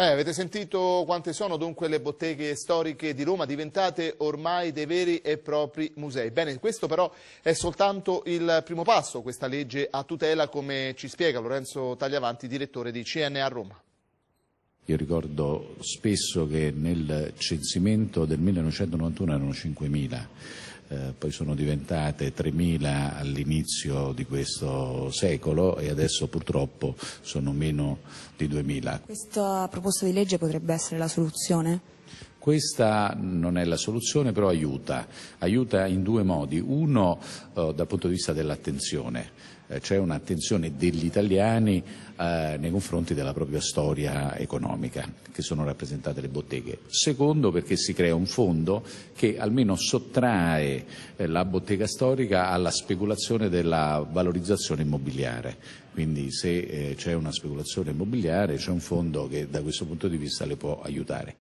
Eh, avete sentito quante sono dunque le botteghe storiche di Roma diventate ormai dei veri e propri musei. Bene, questo però è soltanto il primo passo, questa legge a tutela come ci spiega Lorenzo Tagliavanti, direttore di CNA Roma. Io ricordo spesso che nel censimento del 1991 erano 5.000. Eh, poi sono diventate 3.000 all'inizio di questo secolo e adesso purtroppo sono meno di 2.000. Questa proposta di legge potrebbe essere la soluzione? Questa non è la soluzione, però aiuta. Aiuta in due modi. Uno eh, dal punto di vista dell'attenzione. Eh, C'è un'attenzione degli italiani eh, nei confronti della propria storia economica, che sono rappresentate le botteghe. Secondo, perché si crea un fondo che almeno sottrae eh, la bottega storica alla speculazione della valorizzazione immobiliare. Quindi se eh, c'è una speculazione immobiliare c'è un fondo che da questo punto di vista le può aiutare.